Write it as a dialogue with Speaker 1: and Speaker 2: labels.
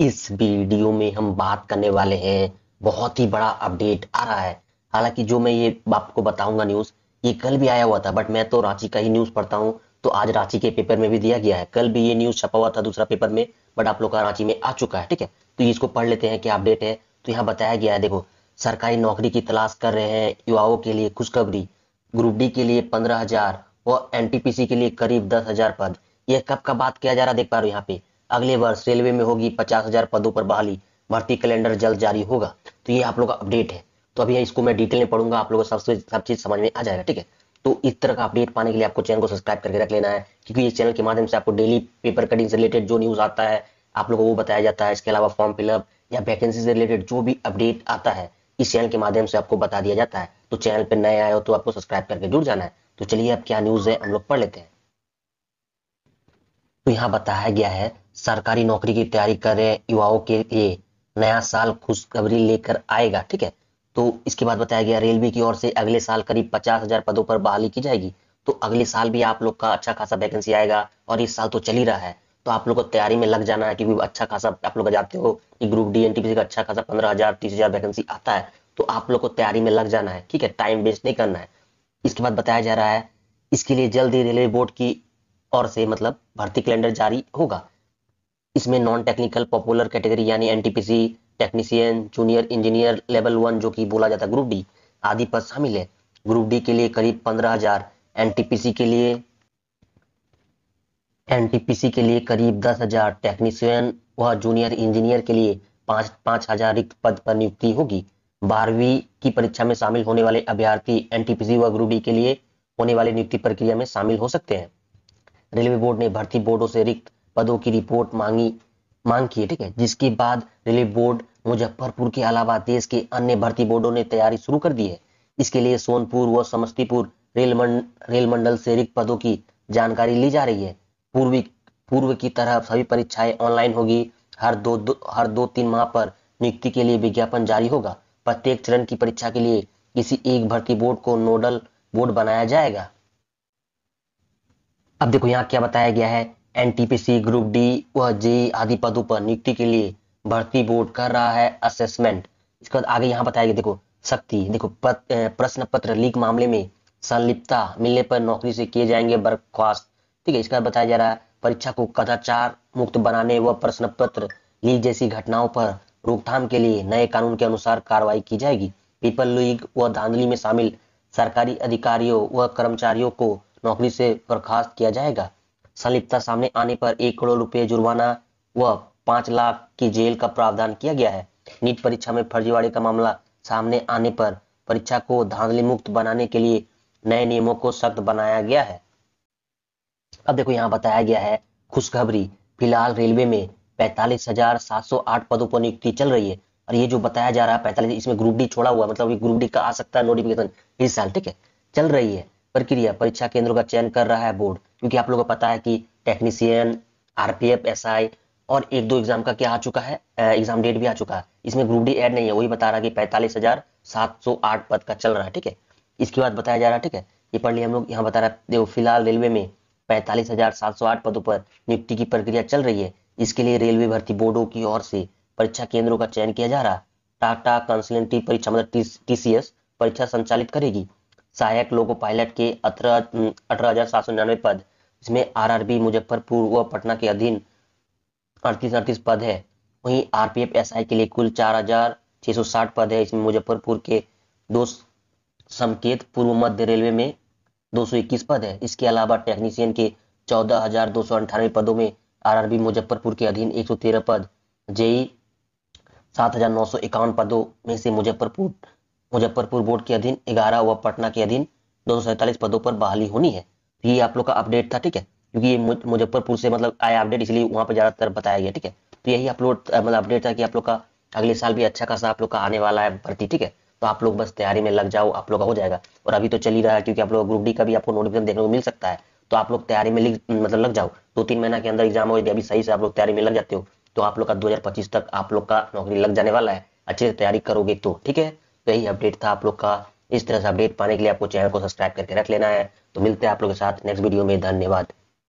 Speaker 1: इस वीडियो में हम बात करने वाले हैं बहुत ही बड़ा अपडेट आ रहा है हालांकि जो मैं ये आपको बताऊंगा न्यूज ये कल भी आया हुआ था बट मैं तो रांची का ही न्यूज पढ़ता हूँ तो आज रांची के पेपर में भी दिया गया है कल भी ये न्यूज छपा हुआ था दूसरा पेपर में बट आप लोग का रांची में आ चुका है ठीक है तो इसको पढ़ लेते हैं क्या अपडेट है तो यहाँ बताया गया है देखो सरकारी नौकरी की तलाश कर रहे हैं युवाओं के लिए खुशखबरी ग्रुप डी के लिए पंद्रह हजार और एनटीपीसी के लिए करीब दस हजार पद यह कब का बात किया जा रहा देख पा रहे हो यहाँ पे अगले वर्ष रेलवे में होगी पचास हजार पदों पर बहाली भर्ती कैलेंडर जल्द जारी होगा तो ये आप लोग का अपडेट है तो अभी इसको मैं डिटेल में पढ़ूंगा आप लोगों को सबसे सब चीज समझ में आ जाएगा ठीक है तो इस तरह का अपडेट पाने के लिए आपको चैनल को सब्सक्राइब करके रख लेना है क्योंकि इस चैनल के माध्यम से आपको डेली पेपर कटिंग से रिलेटेड जो न्यूज आता है आप लोगों को वो बताया जाता है इसके अलावा फॉर्म फिलअप या वैकेंसी से रिलेटेड जो भी अपडेट आता है इस चैनल के माध्यम से आपको बता दिया जाता है तो चैनल पर नए आए हो तो आपको सब्सक्राइब करके जुड़ जाना है तो चलिए अब क्या न्यूज है हम लोग पढ़ लेते हैं यहाँ बताया गया है सरकारी नौकरी की तैयारी कर रहे युवाओं के लिए नया साल खुशखबरी लेकर आएगा ठीक है तो इसके बाद बताया गया रेलवे की ओर से अगले साल करीब पचास हजार पदों पर बहाली की जाएगी तो अगले साल भी आप लोग का अच्छा खासा वैकेंसी आएगा और इस साल तो चल ही रहा है तो आप लोग को तैयारी में लग जाना है क्योंकि अच्छा खासा आप लोग जाते हो कि ग्रुप डी एन का अच्छा खासा पंद्रह हजार तीस हजार वैकेंसी आता है तो आप लोग को तैयारी में लग जाना है ठीक है टाइम वेस्ट नहीं करना है इसके बाद बताया जा रहा है इसके लिए जल्द ही रेलवे बोर्ड की और से मतलब भर्ती कैलेंडर जारी होगा इसमें नॉन टेक्निकल पॉपुलर कैटेगरी यानी NTPC technician junior engineer level one जो कि बोला जाता है ग्रुप डी आदि पद शामिल है ग्रुप डी के लिए करीब पंद्रह हजार एनटीपीसी के लिए एनटीपीसी के लिए करीब दस हजार टेक्नीशियन व जूनियर इंजीनियर के लिए पांच पांच हजार रिक्त पद पर नियुक्ति होगी बारहवीं की परीक्षा में शामिल होने वाले अभ्यर्थी एनटीपीसी व ग्रुप डी के लिए होने वाली नियुक्ति प्रक्रिया में शामिल हो सकते हैं रेलवे बोर्ड ने भर्ती बोर्डों से रिक्त पदों की रिपोर्ट मांगी मांग की ठीक है जिसके बाद रेलवे बोर्ड मुजफ्फरपुर के अलावा देश के अन्य भर्ती बोर्डों ने तैयारी शुरू कर दी है इसके लिए सोनपुर व समस्तीपुर रेल मंड, रेल मंडल से रिक्त पदों की जानकारी ली जा रही है पूर्वी पूर्व की तरह सभी परीक्षाएं ऑनलाइन होगी हर दो, दो हर दो तीन माह पर नियुक्ति के लिए विज्ञापन जारी होगा प्रत्येक चरण की परीक्षा के लिए किसी एक भर्ती बोर्ड को नोडल बोर्ड बनाया जाएगा अब देखो यहाँ क्या बताया गया है एनटीपीसी ग्रुप डी व जे आदि पदों पर नियुक्ति के लिए भर्ती बोर्ड कर रहा है असेसमेंट इसके बाद आगे यहाँ बताया गया देखो शक्ति देखो प्रश्न पत्र लीक मामले में संलिप्तता मिलने पर नौकरी से किए जाएंगे बर्खास्त ठीक है इसके बाद बताया जा रहा है परीक्षा को कदाचार मुक्त बनाने व प्रश्न पत्र लीक जैसी घटनाओं पर रोकथाम के लिए नए कानून के अनुसार कार्रवाई की जाएगी पीपल लीग व धांधली में शामिल सरकारी अधिकारियों व कर्मचारियों को नौकरी से बर्खास्त किया जाएगा संलिप्तता सामने आने पर एक करोड़ रुपए जुर्माना व पांच लाख की जेल का प्रावधान किया गया है नीट परीक्षा में फर्जीवाड़े का मामला सामने आने पर परीक्षा को धांधली मुक्त बनाने के लिए नए नियमों को सख्त बनाया गया है अब देखो यहाँ बताया गया है खुशखबरी फिलहाल रेलवे में पैंतालीस हजार सात सौ आठ पदों पर नियुक्ति चल रही है और ये जो बताया जा रहा है पैंतालीस इसमें ग्रुप डी छोड़ा हुआ मतलब ग्रुप डी का आ सकता है नोटिफिकेशन इस साल ठीक है चल रही है प्रक्रिया परीक्षा केंद्रों का चयन कर रहा है बोर्ड क्योंकि आप लोगों को पता है कि टेक्नीशियन आरपीएफ एसआई और एक दो एग्जाम का क्या आ चुका है एग्जाम डेट भी आ चुका है इसमें ग्रुप डी एड नहीं है वही बता रहा है कि पैंतालीस हजार सात सौ आठ पद का चल रहा है ठीक है इसके बाद बताया जा रहा है ठीक है ये पढ़ लिया हम लोग यहाँ बता रहा है देखो फिलहाल रेलवे में पैंतालीस हजार सात सौ आठ पदों पर नियुक्ति की प्रक्रिया चल रही है इसके लिए रेलवे भर्ती बोर्डों की ओर से परीक्षा केंद्रों का चयन किया जा रहा है टाटा कंसल्टेंटी परीक्षा मतलब टीसीएस परीक्षा संचालित करेगी सहायक लोको पायलट के अठारह पद इसमें आरआरबी मुजफ्फरपुर व पटना के अधीन अड़तीस अड़तीस पद है वहीं आरपीएफ एसआई के लिए कुल 4,660 पद है इसमें मुजफ्फरपुर के दो संकेत पूर्व मध्य रेलवे में 221 पद है इसके अलावा टेक्नीशियन के चौदह पदों में आरआरबी मुजफ्फरपुर के अधीन 113 पद जेई सात पदों में से मुजफ्फरपुर मुजफ्फरपुर बोर्ड के अधीन ग्यारह व पटना के अधीन दो पदों पर बहाली होनी है ये आप लोग का अपडेट था ठीक है क्योंकि ये मुजफ्फरपुर से मतलब आया अपडेट इसलिए वहाँ पर ज़्यादातर बताया गया ठीक है तो यही आप लोग मतलब अपडेट था कि आप लोग का अगले साल भी अच्छा खासा आप लोग का आने वाला है भर्ती ठीक है तो आप लोग बस तैयारी में लग जाओ आप लोग का हो जाएगा और अभी तो चल ही रहा है क्योंकि आप लोग ग्रुप डी का भी आपको नोटिफिकेशन देखने को मिल सकता है तो आप लोग तैयारी में मतलब लग जाओ दो तीन महीना के अंदर एग्जाम हो अभी सही से आप लोग तैयारी में लग जाते हो तो आप लोग का दो तक आप लोग का नौकरी लग जाने वाला है अच्छे से तैयारी करोगे तो ठीक है यही अपडेट था आप लोग का इस तरह से अपडेट पाने के लिए आपको चैनल को सब्सक्राइब करके रख लेना है तो मिलते हैं आप लोग के साथ नेक्स्ट वीडियो में धन्यवाद